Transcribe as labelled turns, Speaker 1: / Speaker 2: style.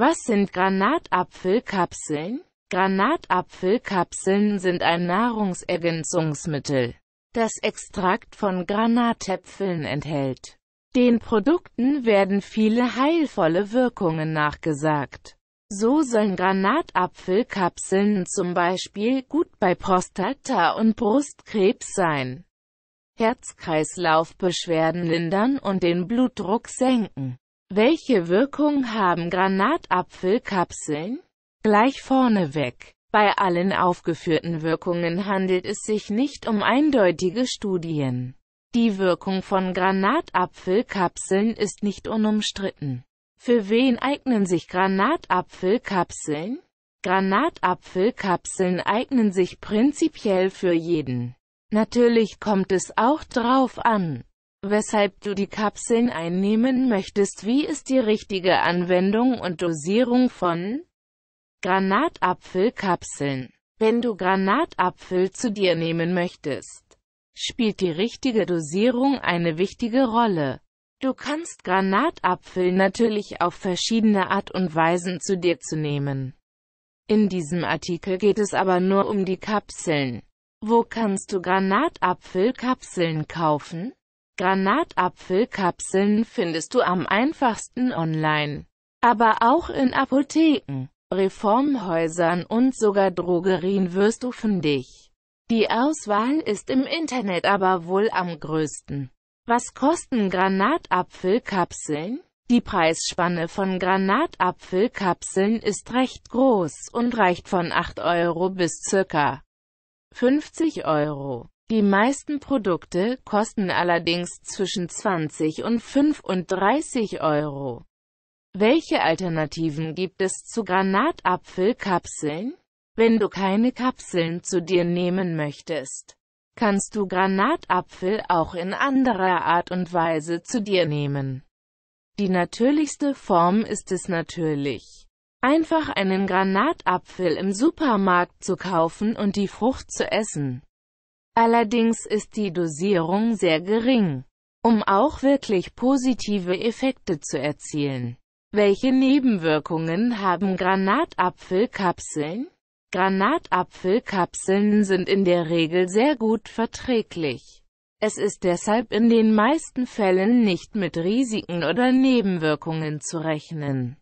Speaker 1: Was sind Granatapfelkapseln? Granatapfelkapseln sind ein Nahrungsergänzungsmittel, das Extrakt von Granatäpfeln enthält. Den Produkten werden viele heilvolle Wirkungen nachgesagt. So sollen Granatapfelkapseln zum Beispiel gut bei Prostata- und Brustkrebs sein, Herzkreislaufbeschwerden lindern und den Blutdruck senken. Welche Wirkung haben Granatapfelkapseln? Gleich vorneweg. Bei allen aufgeführten Wirkungen handelt es sich nicht um eindeutige Studien. Die Wirkung von Granatapfelkapseln ist nicht unumstritten. Für wen eignen sich Granatapfelkapseln? Granatapfelkapseln eignen sich prinzipiell für jeden. Natürlich kommt es auch drauf an, weshalb du die Kapseln einnehmen möchtest, wie ist die richtige Anwendung und Dosierung von Granatapfelkapseln. Wenn du Granatapfel zu dir nehmen möchtest, spielt die richtige Dosierung eine wichtige Rolle. Du kannst Granatapfel natürlich auf verschiedene Art und Weisen zu dir zu nehmen. In diesem Artikel geht es aber nur um die Kapseln. Wo kannst du Granatapfelkapseln kaufen? Granatapfelkapseln findest du am einfachsten online, aber auch in Apotheken, Reformhäusern und sogar Drogerien wirst du fündig. Die Auswahl ist im Internet aber wohl am größten. Was kosten Granatapfelkapseln? Die Preisspanne von Granatapfelkapseln ist recht groß und reicht von 8 Euro bis ca. 50 Euro. Die meisten Produkte kosten allerdings zwischen 20 und 35 Euro. Welche Alternativen gibt es zu Granatapfelkapseln? Wenn du keine Kapseln zu dir nehmen möchtest, kannst du Granatapfel auch in anderer Art und Weise zu dir nehmen. Die natürlichste Form ist es natürlich, einfach einen Granatapfel im Supermarkt zu kaufen und die Frucht zu essen. Allerdings ist die Dosierung sehr gering, um auch wirklich positive Effekte zu erzielen. Welche Nebenwirkungen haben Granatapfelkapseln? Granatapfelkapseln sind in der Regel sehr gut verträglich. Es ist deshalb in den meisten Fällen nicht mit Risiken oder Nebenwirkungen zu rechnen.